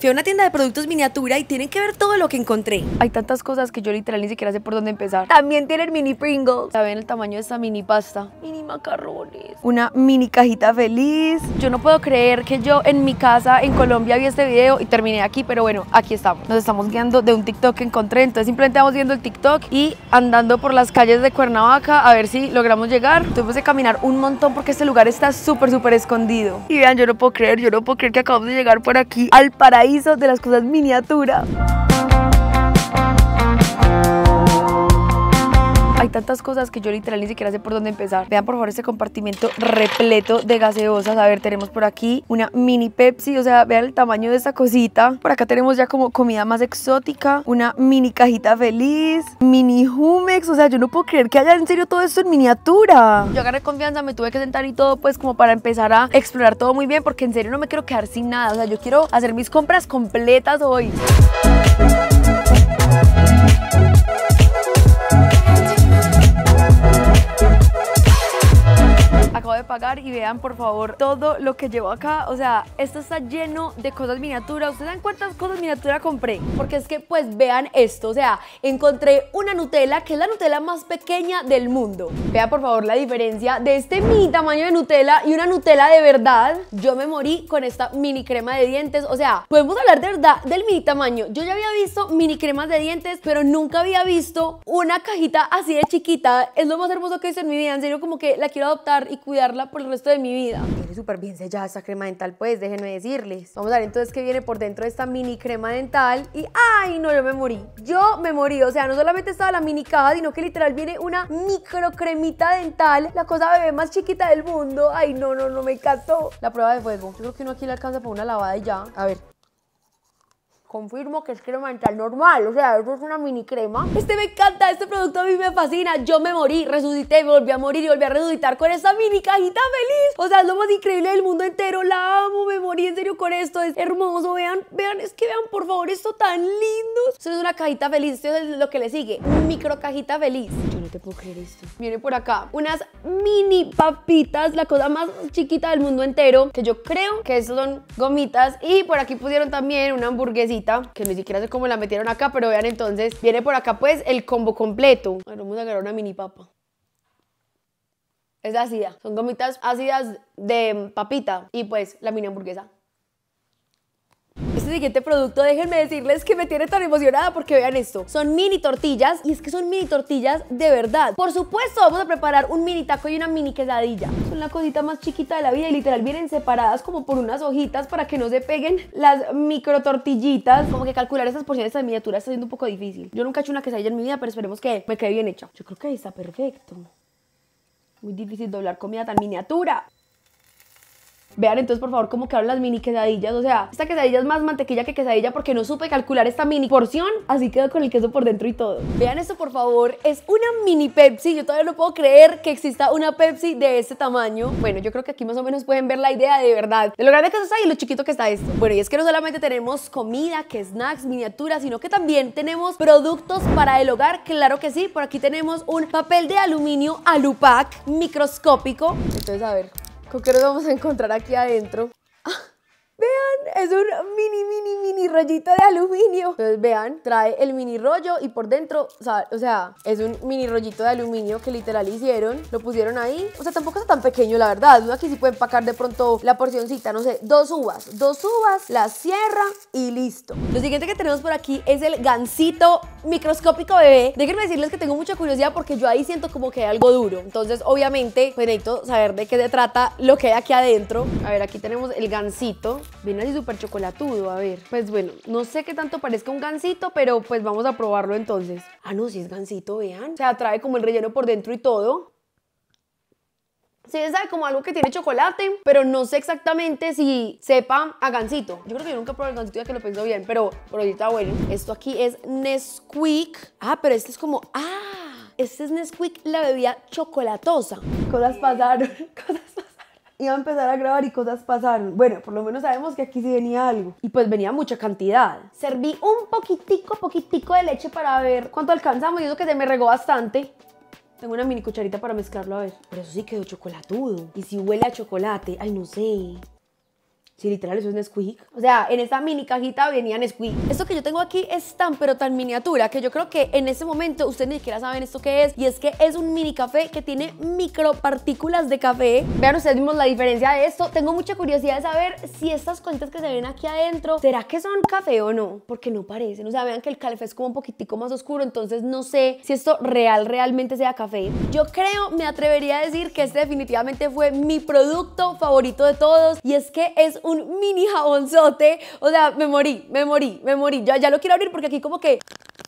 Fui a una tienda de productos miniatura y tienen que ver todo lo que encontré. Hay tantas cosas que yo literal ni siquiera sé por dónde empezar. También tienen mini Pringles. ¿Saben el tamaño de esta mini pasta? Mini macarrones. Una mini cajita feliz. Yo no puedo creer que yo en mi casa en Colombia vi este video y terminé aquí, pero bueno, aquí estamos. Nos estamos guiando de un TikTok que encontré, entonces simplemente vamos viendo el TikTok y andando por las calles de Cuernavaca a ver si logramos llegar. Tuvimos que caminar un montón porque este lugar está súper, súper escondido. Y vean, yo no puedo creer, yo no puedo creer que acabamos de llegar por aquí al paraíso de las cosas miniatura. Hay tantas cosas que yo literal ni siquiera sé por dónde empezar. Vean por favor este compartimiento repleto de gaseosas. A ver, tenemos por aquí una mini Pepsi. O sea, vean el tamaño de esta cosita. Por acá tenemos ya como comida más exótica. Una mini cajita feliz. Mini Humex. O sea, yo no puedo creer que haya en serio todo esto en miniatura. Yo agarré confianza, me tuve que sentar y todo pues como para empezar a explorar todo muy bien. Porque en serio no me quiero quedar sin nada. O sea, yo quiero hacer mis compras completas hoy. pagar y vean por favor todo lo que llevo acá. O sea, esto está lleno de cosas miniatura. ¿Ustedes saben cuántas cosas miniatura compré? Porque es que pues vean esto. O sea, encontré una Nutella que es la Nutella más pequeña del mundo. Vean, por favor la diferencia de este mini tamaño de Nutella y una Nutella de verdad. Yo me morí con esta mini crema de dientes. O sea, podemos hablar de verdad del mini tamaño. Yo ya había visto mini cremas de dientes, pero nunca había visto una cajita así de chiquita. Es lo más hermoso que hice en mi vida. En serio, como que la quiero adoptar y cuidarla por el resto de mi vida. Tiene súper bien sellada esta crema dental, pues, déjenme decirles. Vamos a ver entonces qué viene por dentro de esta mini crema dental. Y ¡ay! No, yo me morí. Yo me morí. O sea, no solamente estaba la mini caja, sino que literal viene una micro cremita dental. La cosa bebé más chiquita del mundo. ¡Ay, no, no, no! Me encantó. La prueba de fuego. Yo creo que uno aquí le alcanza para una lavada y ya. A ver confirmo que es crema dental normal, o sea, eso es una mini crema. Este me encanta, este producto a mí me fascina, yo me morí, resucité, volví a morir y volví a resucitar con esta mini cajita feliz. O sea, es lo más increíble del mundo entero, la amo, me morí en serio con esto, es hermoso, vean, vean, es que vean por favor esto tan lindo. Esto es una cajita feliz, esto es lo que le sigue, micro cajita feliz. Yo no te puedo creer esto. Viene por acá, unas mini papitas, la cosa más chiquita del mundo entero, que yo creo que son gomitas y por aquí pusieron también una hamburguesita que ni siquiera sé cómo la metieron acá, pero vean entonces, viene por acá pues el combo completo. Bueno, vamos a agarrar una mini papa. Es ácida, son gomitas ácidas de papita y pues la mini hamburguesa siguiente producto, déjenme decirles que me tiene tan emocionada porque vean esto. Son mini tortillas y es que son mini tortillas de verdad. Por supuesto, vamos a preparar un mini taco y una mini quesadilla. Son la cosita más chiquita de la vida y literal vienen separadas como por unas hojitas para que no se peguen las micro tortillitas. Como que calcular esas porciones de miniatura está siendo un poco difícil. Yo nunca he hecho una quesadilla en mi vida, pero esperemos que me quede bien hecha. Yo creo que ahí está perfecto. Muy difícil doblar comida tan miniatura. Vean entonces, por favor, cómo quedaron las mini quesadillas. O sea, esta quesadilla es más mantequilla que quesadilla porque no supe calcular esta mini porción. Así quedó con el queso por dentro y todo. Vean esto, por favor. Es una mini Pepsi. Yo todavía no puedo creer que exista una Pepsi de este tamaño. Bueno, yo creo que aquí más o menos pueden ver la idea de verdad. De lo grande que está y lo chiquito que está esto. Bueno, y es que no solamente tenemos comida, que snacks, miniaturas, sino que también tenemos productos para el hogar. Claro que sí. Por aquí tenemos un papel de aluminio alupac microscópico. Entonces, a ver, con que nos vamos a encontrar aquí adentro. Vean, es un mini, mini, mini rollito de aluminio. Entonces, vean, trae el mini rollo y por dentro, o sea, es un mini rollito de aluminio que literal hicieron. Lo pusieron ahí. O sea, tampoco está tan pequeño, la verdad. aquí sí pueden empacar de pronto la porcioncita, no sé, dos uvas. Dos uvas, la cierra y listo. Lo siguiente que tenemos por aquí es el gancito microscópico bebé. Déjenme decirles que tengo mucha curiosidad porque yo ahí siento como que hay algo duro. Entonces, obviamente, pues, necesito saber de qué se trata lo que hay aquí adentro. A ver, aquí tenemos el gansito. Viene así súper chocolatudo, a ver. Pues bueno, no sé qué tanto parezca un gansito, pero pues vamos a probarlo entonces. Ah, no, si es gansito, vean. O sea, trae como el relleno por dentro y todo. Sí, sabe como algo que tiene chocolate, pero no sé exactamente si sepa a gansito. Yo creo que yo nunca probé el gansito ya que lo pienso bien, pero por ahorita bueno. Esto aquí es Nesquik. Ah, pero este es como... Ah, este es Nesquik, la bebida chocolatosa. Cosas pasaron, cosas iba a empezar a grabar y cosas pasaron. Bueno, por lo menos sabemos que aquí sí venía algo. Y pues venía mucha cantidad. Serví un poquitico, poquitico de leche para ver cuánto alcanzamos y eso que se me regó bastante. Tengo una mini cucharita para mezclarlo, a ver. Pero eso sí quedó chocolatudo. Y si huele a chocolate, ay, no sé si literal, es un Nesquik. O sea, en esta mini cajita venían Nesquik. Esto que yo tengo aquí es tan, pero tan miniatura que yo creo que en ese momento ustedes ni siquiera saben esto que es. Y es que es un mini café que tiene micropartículas de café. Vean ustedes mismos la diferencia de esto. Tengo mucha curiosidad de saber si estas cuentas que se ven aquí adentro, ¿será que son café o no? Porque no parecen. O sea, vean que el café es como un poquitico más oscuro, entonces no sé si esto real, realmente sea café. Yo creo, me atrevería a decir que este definitivamente fue mi producto favorito de todos. Y es que es un un mini jabonzote. O sea, me morí, me morí, me morí. Ya, ya lo quiero abrir porque aquí como que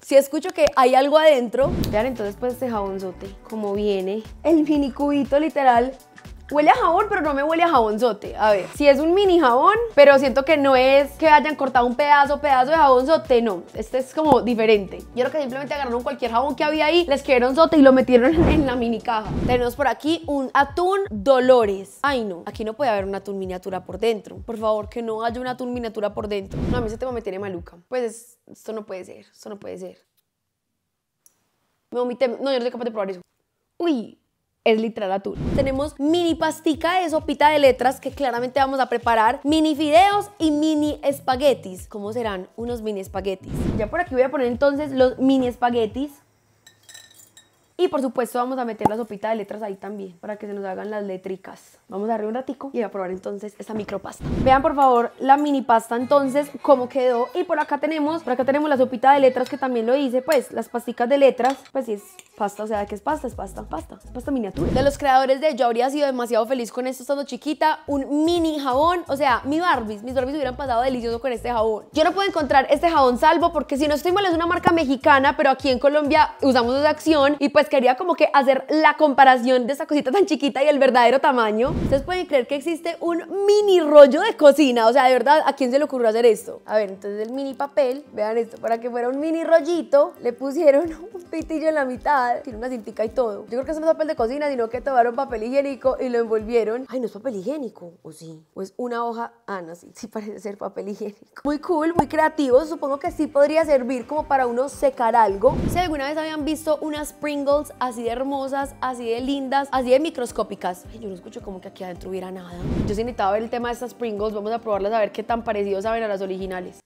si escucho que hay algo adentro. Vean entonces pues este jabonzote, como viene. El mini cubito literal Huele a jabón, pero no me huele a jabonzote. A ver, si es un mini jabón, pero siento que no es que hayan cortado un pedazo, pedazo de jabonzote, no. Este es como diferente. Yo creo que simplemente agarraron cualquier jabón que había ahí, les quedaron zote y lo metieron en la mini caja. Tenemos por aquí un atún Dolores. Ay, no, aquí no puede haber un atún miniatura por dentro. Por favor, que no haya un atún miniatura por dentro. No, a mí se va a meter tiene maluca. Pues esto no puede ser, esto no puede ser. Me vomité. No, yo no soy capaz de probar eso. Uy, es literatura. Tenemos mini pastica de sopita de letras que claramente vamos a preparar, mini fideos y mini espaguetis. ¿Cómo serán unos mini espaguetis? Ya por aquí voy a poner entonces los mini espaguetis. Y por supuesto vamos a meter la sopita de letras ahí también para que se nos hagan las letricas. Vamos a darle un ratico y a probar entonces esta micropasta. Vean por favor la mini pasta entonces cómo quedó. Y por acá tenemos, por acá tenemos la sopita de letras que también lo hice, pues las pasticas de letras, pues sí es pasta, o sea, que es pasta? Es pasta, pasta, es pasta miniatura. De los creadores de Yo habría sido demasiado feliz con esto estando chiquita, un mini jabón, o sea, mi Barbies, mis Barbies hubieran pasado delicioso con este jabón. Yo no puedo encontrar este jabón salvo porque si no estoy mal es una marca mexicana, pero aquí en Colombia usamos esa acción y pues pues quería como que hacer la comparación de esa cosita tan chiquita y el verdadero tamaño. Ustedes pueden creer que existe un mini rollo de cocina, o sea, de verdad, ¿a quién se le ocurrió hacer esto? A ver, entonces el mini papel, vean esto, para que fuera un mini rollito, le pusieron un pitillo en la mitad, tiene una cintica y todo. Yo creo que eso no es papel de cocina, sino que tomaron papel higiénico y lo envolvieron. Ay, no es papel higiénico, o sí, pues una hoja, ah, no, sí, sí parece ser papel higiénico. Muy cool, muy creativo, supongo que sí podría servir como para uno secar algo. Si alguna vez habían visto unas Pringles así de hermosas, así de lindas, así de microscópicas. yo no escucho como que aquí adentro hubiera nada. Yo sí necesitaba ver el tema de estas Pringles, vamos a probarlas a ver qué tan parecidos saben a las originales.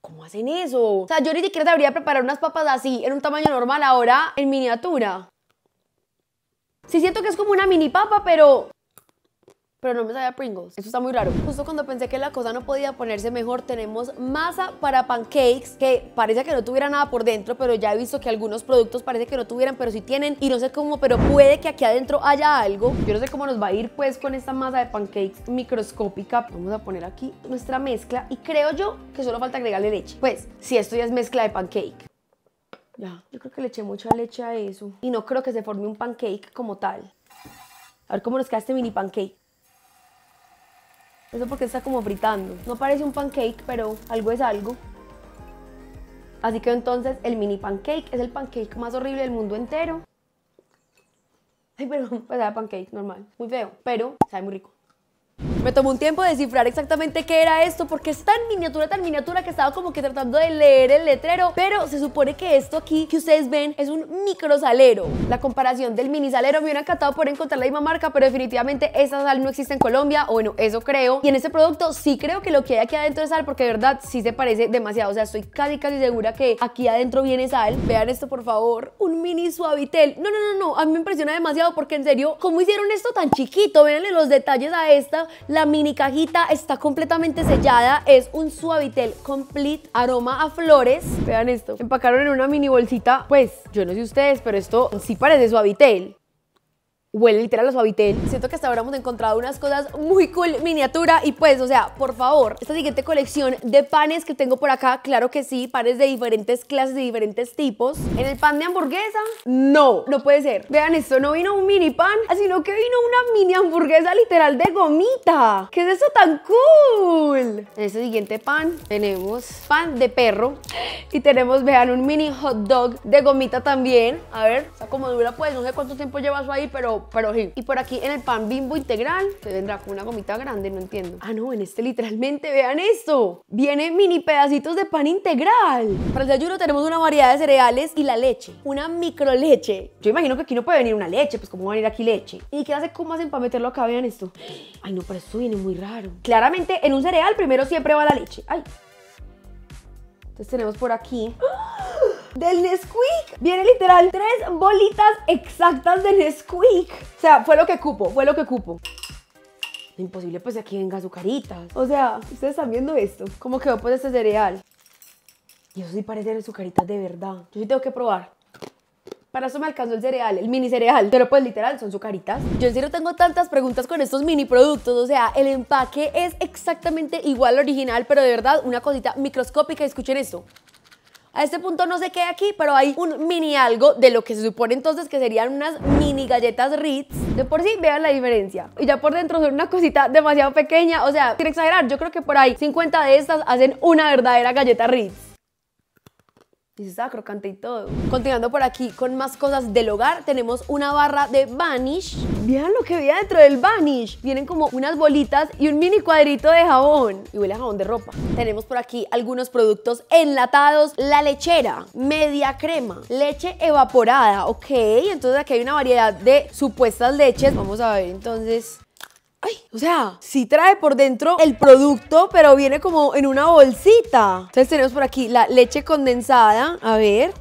¿Cómo hacen eso? O sea, yo ni siquiera debería preparar unas papas así, en un tamaño normal, ahora en miniatura. Sí siento que es como una mini papa, pero pero no me sabía Pringles. Eso está muy raro. Justo cuando pensé que la cosa no podía ponerse mejor, tenemos masa para pancakes, que parece que no tuviera nada por dentro, pero ya he visto que algunos productos parece que no tuvieran, pero sí tienen, y no sé cómo, pero puede que aquí adentro haya algo. Yo no sé cómo nos va a ir pues con esta masa de pancakes microscópica. Vamos a poner aquí nuestra mezcla y creo yo que solo falta agregarle leche. Pues, si esto ya es mezcla de pancake. Ya, yo creo que le eché mucha leche a eso. Y no creo que se forme un pancake como tal. A ver cómo nos queda este mini pancake. Eso porque está como fritando. No parece un pancake, pero algo es algo. Así que entonces el mini pancake es el pancake más horrible del mundo entero. Ay, pero, pues pancake, normal. Muy feo, pero sabe muy rico. Me tomó un tiempo descifrar exactamente qué era esto porque es tan miniatura, tan miniatura que estaba como que tratando de leer el letrero, pero se supone que esto aquí que ustedes ven es un microsalero. La comparación del mini salero me hubiera encantado por encontrar la misma marca, pero definitivamente esa sal no existe en Colombia, o bueno, eso creo. Y en este producto sí creo que lo que hay aquí adentro es sal porque de verdad sí se parece demasiado, o sea, estoy casi casi segura que aquí adentro viene sal. Vean esto por favor, un mini suavitel. No, no, no, no, a mí me impresiona demasiado porque en serio, ¿cómo hicieron esto tan chiquito? Véanle los detalles a esta, la mini cajita está completamente sellada. Es un suavitel complete aroma a flores. Vean esto. Empacaron en una mini bolsita. Pues yo no sé ustedes, pero esto sí parece suavitel huele literal a suavitel. Siento que hasta ahora hemos encontrado unas cosas muy cool, miniatura y pues, o sea, por favor, esta siguiente colección de panes que tengo por acá, claro que sí, panes de diferentes clases, de diferentes tipos. En el pan de hamburguesa, no, no puede ser. Vean, esto no vino un mini pan, sino que vino una mini hamburguesa literal de gomita. ¿Qué es eso tan cool? En este siguiente pan tenemos pan de perro y tenemos, vean, un mini hot dog de gomita también. A ver, como dura pues, no sé cuánto tiempo lleva ahí, pero pero Y por aquí en el pan bimbo integral, se vendrá con una gomita grande, no entiendo. Ah, no, en este literalmente, vean esto. Vienen mini pedacitos de pan integral. Para el desayuno tenemos una variedad de cereales y la leche. Una micro leche. Yo imagino que aquí no puede venir una leche, pues cómo va a venir aquí leche. ¿Y qué hace? ¿Cómo hacen para meterlo acá? Vean esto. Ay, no, pero esto viene muy raro. Claramente en un cereal primero siempre va la leche. Ay. Entonces tenemos por aquí del Nesquik. Viene literal tres bolitas exactas del Nesquik. O sea, fue lo que cupo, fue lo que cupo. Imposible pues aquí venga azucaritas. O sea, ustedes están viendo esto. ¿Cómo quedó pues este cereal? Y eso sí parece azucaritas de verdad. Yo sí tengo que probar. Para eso me alcanzó el cereal, el mini cereal. Pero pues literal, son sucaritas. Yo en serio tengo tantas preguntas con estos mini productos. O sea, el empaque es exactamente igual al original, pero de verdad, una cosita microscópica. Escuchen esto. A este punto no se queda aquí, pero hay un mini algo de lo que se supone entonces que serían unas mini galletas Ritz. De por sí, vean la diferencia. Y ya por dentro son una cosita demasiado pequeña, o sea, sin exagerar, yo creo que por ahí 50 de estas hacen una verdadera galleta Ritz. Y estaba ah, crocante y todo. Continuando por aquí con más cosas del hogar, tenemos una barra de Vanish. Vean lo que había dentro del Vanish. Vienen como unas bolitas y un mini cuadrito de jabón. Y huele a jabón de ropa. Tenemos por aquí algunos productos enlatados. La lechera, media crema, leche evaporada. Ok, entonces aquí hay una variedad de supuestas leches. Vamos a ver entonces o sea, sí trae por dentro el producto, pero viene como en una bolsita. Entonces tenemos por aquí la leche condensada. A ver.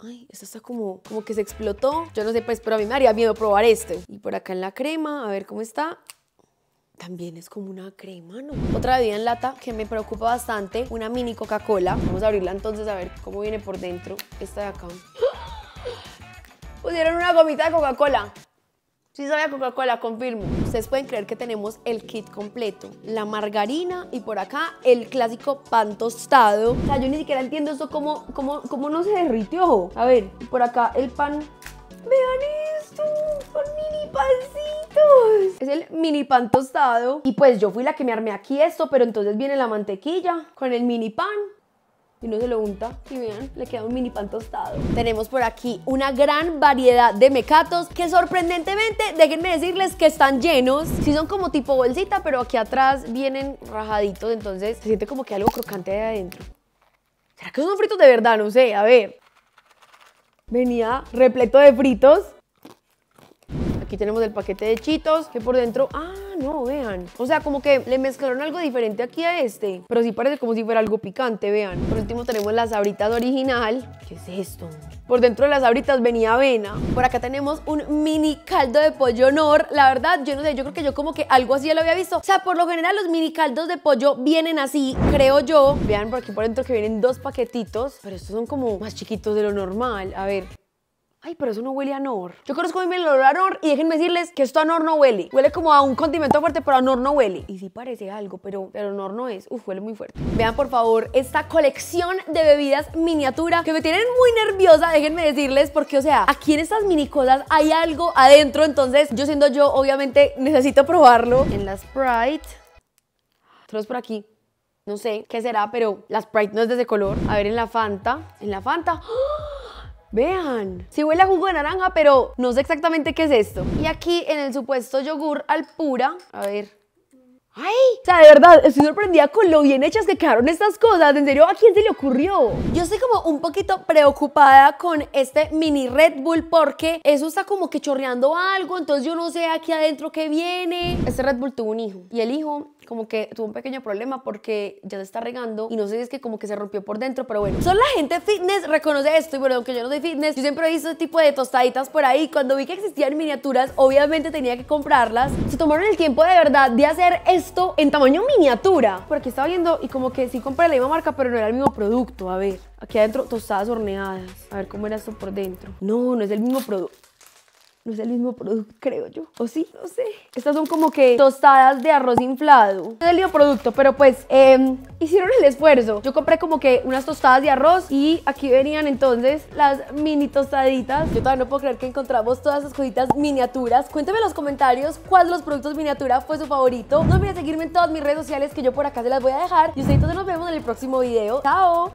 Ay, esto está como, como que se explotó. Yo no sé, pues, pero a mí me haría miedo probar este. Y por acá en la crema, a ver cómo está. También es como una crema, ¿no? Otra bebida en lata que me preocupa bastante, una mini Coca-Cola. Vamos a abrirla entonces a ver cómo viene por dentro esta de acá. Pusieron una gomita de Coca-Cola. Sí sabía Coca-Cola, confirmo. Ustedes pueden creer que tenemos el kit completo, la margarina y por acá el clásico pan tostado. O sea, yo ni siquiera entiendo eso, cómo, no se derrite, ojo. A ver, por acá el pan. Vean esto, son mini pancitos. Es el mini pan tostado. Y pues yo fui la que me armé aquí esto, pero entonces viene la mantequilla con el mini pan y uno se lo unta y vean, le queda un mini pan tostado. Tenemos por aquí una gran variedad de mecatos que sorprendentemente, déjenme decirles que están llenos. Sí son como tipo bolsita, pero aquí atrás vienen rajaditos, entonces se siente como que algo crocante de adentro. ¿Será que son fritos de verdad? No sé, a ver. Venía repleto de fritos. Aquí tenemos el paquete de chitos, que por dentro... Ah, no, vean. O sea, como que le mezclaron algo diferente aquí a este. Pero sí parece como si fuera algo picante, vean. Por último tenemos las sabritas original. ¿Qué es esto? Por dentro de las sabritas venía avena. Por acá tenemos un mini caldo de pollo honor. La verdad, yo no sé, yo creo que yo como que algo así ya lo había visto. O sea, por lo general los mini caldos de pollo vienen así, creo yo. Vean por aquí por dentro que vienen dos paquetitos. Pero estos son como más chiquitos de lo normal. A ver, Ay, pero eso no huele a anor. Yo conozco bien el olor a anor y déjenme decirles que esto a Nor no huele. Huele como a un condimento fuerte, pero a Nor no huele. Y sí parece algo, pero, el anor no es. Uf, huele muy fuerte. Vean, por favor, esta colección de bebidas miniatura que me tienen muy nerviosa, déjenme decirles, porque, o sea, aquí en estas mini cosas hay algo adentro. Entonces, yo siendo yo, obviamente, necesito probarlo. En la Sprite. Otros por aquí. No sé qué será, pero la Sprite no es de ese color. A ver, en la Fanta. En la Fanta. ¡Ah! Vean, si sí huele a jugo de naranja, pero no sé exactamente qué es esto. Y aquí en el supuesto yogur al pura, a ver, ¡Ay! O sea, de verdad, estoy sorprendida con lo bien hechas que quedaron estas cosas. ¿En serio a quién se le ocurrió? Yo estoy como un poquito preocupada con este mini Red Bull porque eso está como que chorreando algo, entonces yo no sé aquí adentro qué viene. Este Red Bull tuvo un hijo y el hijo como que tuvo un pequeño problema porque ya se está regando y no sé si es que como que se rompió por dentro, pero bueno. Son la gente fitness reconoce esto y bueno, aunque yo no soy fitness, yo siempre he visto este tipo de tostaditas por ahí. Cuando vi que existían miniaturas, obviamente tenía que comprarlas. Se tomaron el tiempo de verdad de hacer esto en tamaño miniatura. Por aquí estaba viendo y como que sí compré la misma marca, pero no era el mismo producto. A ver, aquí adentro tostadas horneadas. A ver cómo era esto por dentro. No, no es el mismo producto. No es el mismo producto, creo yo. ¿O sí? No sé. Estas son como que tostadas de arroz inflado. No es el mismo producto, pero pues em, hicieron el esfuerzo. Yo compré como que unas tostadas de arroz y aquí venían entonces las mini tostaditas. Yo todavía no puedo creer que encontramos todas esas cositas miniaturas. Cuéntame en los comentarios cuál de los productos miniatura fue su favorito. No olviden seguirme en todas mis redes sociales que yo por acá se las voy a dejar. Y ustedes entonces nos vemos en el próximo video. ¡Chao!